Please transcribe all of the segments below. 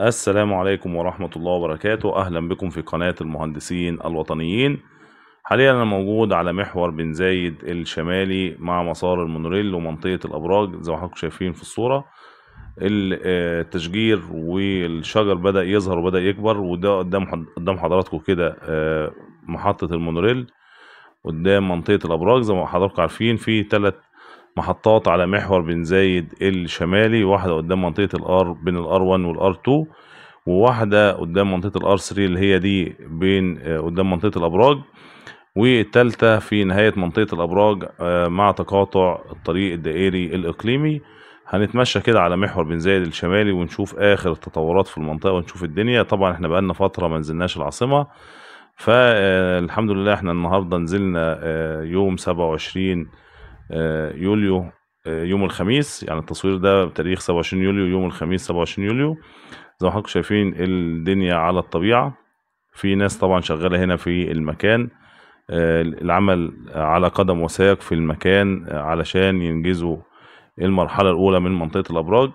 السلام عليكم ورحمة الله وبركاته أهلا بكم في قناة المهندسين الوطنيين حاليا أنا موجود على محور بن زايد الشمالي مع مسار المونوريل ومنطقة الأبراج زي ما حضراتكم شايفين في الصورة آه، التشجير والشجر بدأ يظهر وبدأ يكبر وده قدام قدام حضراتكم كده آه، محطة المونوريل قدام منطقة الأبراج زي ما حضراتكم عارفين في تلات محطات على محور بن زايد الشمالي واحدة قدام منطقة الار بين الار 1 والار 2 وواحدة قدام منطقة الار 3 اللي هي دي بين آه، قدام منطقة الابراج والتالتة في نهاية منطقة الابراج آه، مع تقاطع الطريق الدائري الاقليمي هنتمشى كده على محور بن زايد الشمالي ونشوف اخر التطورات في المنطقه ونشوف الدنيا طبعا احنا بقالنا فتره ما نزلناش العاصمه فالحمد آه، لله احنا النهارده نزلنا يوم 27 آه، يوليو آه، يوم الخميس يعني التصوير ده بتاريخ 27 يوليو يوم الخميس 27 يوليو زي ما حضراتكم شايفين الدنيا على الطبيعة في ناس طبعا شغالة هنا في المكان آه، العمل على قدم وساق في المكان علشان ينجزوا المرحلة الأولى من منطقة الأبراج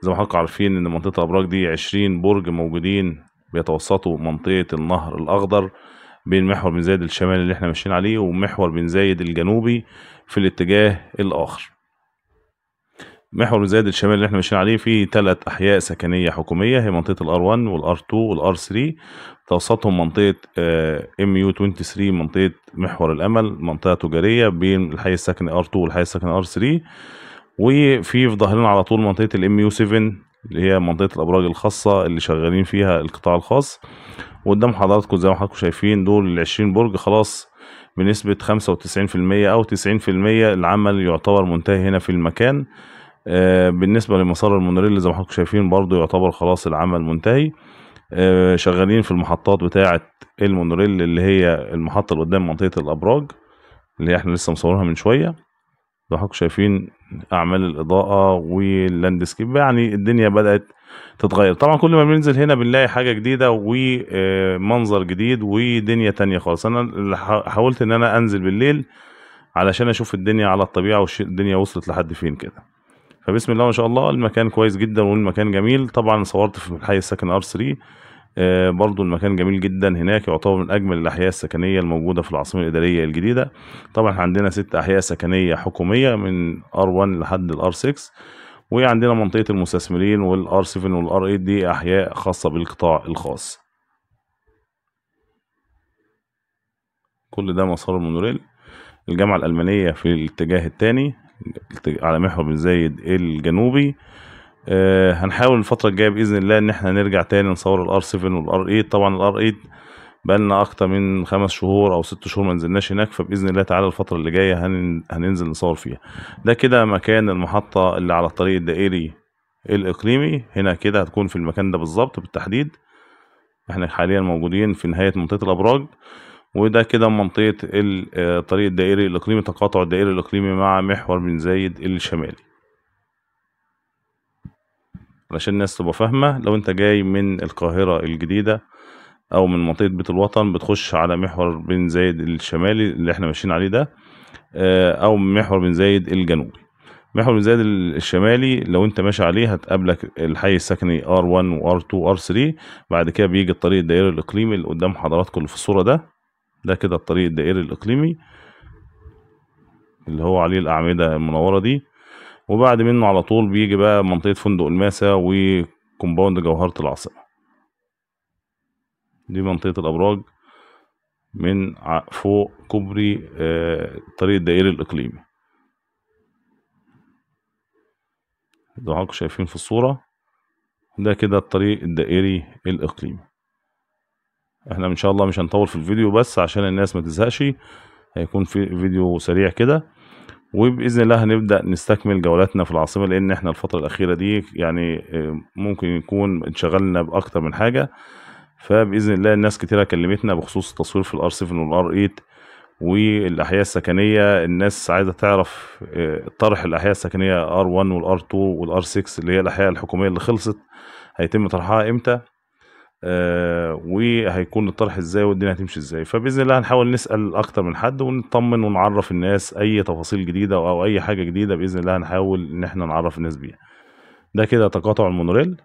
زي ما حضراتكم عارفين إن منطقة الأبراج دي عشرين برج موجودين بيتوسطوا منطقة النهر الأخضر بين محور بن زايد الشمالي اللي احنا ماشيين عليه ومحور بن زايد الجنوبي في الاتجاه الآخر محور بن زايد الشمالي اللي احنا ماشيين عليه فيه ثلاث أحياء سكنية حكومية هي منطقة الار 1 والار 2 والار 3 توسطهم منطقة آه، ام يو 23 منطقة محور الأمل منطقة تجارية بين الحي السكني ار 2 والحي السكني ار 3 وفي في ظهرنا على طول منطقة الام يو 7 اللي هي منطقه الابراج الخاصه اللي شغالين فيها القطاع الخاص وقدام حضراتكم زي ما حضراتكم شايفين دول ال 20 برج خلاص بنسبه 95% او 90% العمل يعتبر منتهي هنا في المكان آه، بالنسبه لمسار المونوريل زي ما حضراتكم شايفين برضو يعتبر خلاص العمل منتهي آه، شغالين في المحطات بتاعه المونوريل اللي هي المحطه اللي قدام منطقه الابراج اللي احنا لسه مصورها من شويه ده شايفين اعمال الاضاءه واللاندسكيب يعني الدنيا بدات تتغير طبعا كل ما بننزل هنا بنلاقي حاجه جديده ومنظر آه، جديد ودنيا تانية خالص انا حاولت ان انا انزل بالليل علشان اشوف الدنيا على الطبيعه والدنيا وصلت لحد فين كده فبسم الله ما شاء الله المكان كويس جدا والمكان جميل طبعا صورت في الحي السكن ار 3 آه، برضو المكان جميل جدا هناك يعتبر من أجمل الأحياء السكنية الموجودة في العاصمة الإدارية الجديدة طبعا عندنا ست أحياء سكنية حكومية من ار 1 لحد الار 6 وعندنا منطقة المستثمرين والار 7 والار 8 دي أحياء خاصة بالقطاع الخاص كل ده مسار المونوريل الجامعة الألمانية في الاتجاه الثاني على محور بن زايد الجنوبي آه هنحاول الفتره الجايه باذن الله ان احنا نرجع تاني نصور الار 7 والار 8 طبعا الار 8 بقالنا اكتر من خمس شهور او ست شهور ما نزلناش هناك فباذن الله تعالى الفتره اللي جايه هننزل نصور فيها ده كده مكان المحطه اللي على الطريق الدائري الاقليمي هنا كده هتكون في المكان ده بالظبط بالتحديد احنا حاليا موجودين في نهايه منطقه الابراج وده كده منطقه آه، الطريق الدائري الاقليمي تقاطع الدائري الاقليمي مع محور بن زايد الشمالي علشان الناس تبقى فاهمة لو انت جاي من القاهرة الجديدة او من منطقة بيت الوطن بتخش على محور بن زايد الشمالي اللي احنا ماشيين عليه ده آه، او محور بن زايد الجنوبي محور بن زايد الشمالي لو انت ماشي عليه هتقابلك الحي السكني R1 وار 2 وR3 بعد كده بيجي الطريق الدائري الاقليمي اللي قدام حضراتكم اللي في الصورة ده ده كده الطريق الدائري الاقليمي اللي هو عليه الاعمدة المنورة دي وبعد منه على طول بيجي بقى منطقة فندق الماسة وكومباوند جوهرة العاصمة دي منطقة الأبراج من فوق كوبري الطريق آه، الدائري الإقليمي زي ما حضراتكم شايفين في الصورة ده كده الطريق الدائري الإقليمي احنا ان شاء الله مش هنطول في الفيديو بس عشان الناس ما تزهقش هيكون في فيديو سريع كده وباذن الله هنبدا نستكمل جولاتنا في العاصمه لان احنا الفتره الاخيره دي يعني آه، ممكن يكون انشغلنا باكتر من حاجه فباذن الله الناس كتيره كلمتنا بخصوص التصوير في الار 7 والار 8 والاحياء السكنيه الناس عايزه تعرف آه، طرح الاحياء السكنيه ار 1 والار 2 والار 6 اللي هي الاحياء الحكوميه اللي خلصت هيتم طرحها امتى آه، وهيكون الطرح ازاي والدنيا هتمشي ازاي فباذن الله هنحاول نسال اكتر من حد ونطمن ونعرف الناس اي تفاصيل جديده او اي حاجه جديده باذن الله هنحاول ان احنا نعرف الناس بيها ده كده تقاطع المونوريل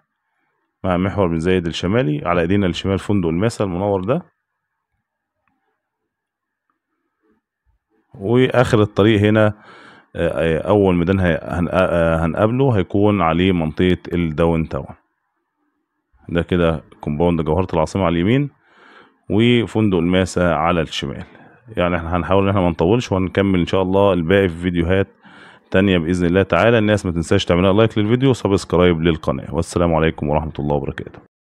مع محور بن زايد الشمالي على ايدينا الشمال فندق الماسا المنور ده واخر الطريق هنا آه، آه، اول ميدان هنقابله هيكون عليه منطقه الداون تاون ده كده كومباوند جوهرة العاصمة على اليمين وفندق الماسة على الشمال يعني احنا هنحاول ان احنا ما نطولش وهنكمل ان شاء الله الباقي في فيديوهات تانية بإذن الله تعالى الناس ما تنساش تعملها لايك للفيديو وسبسكرايب للقناة والسلام عليكم ورحمة الله وبركاته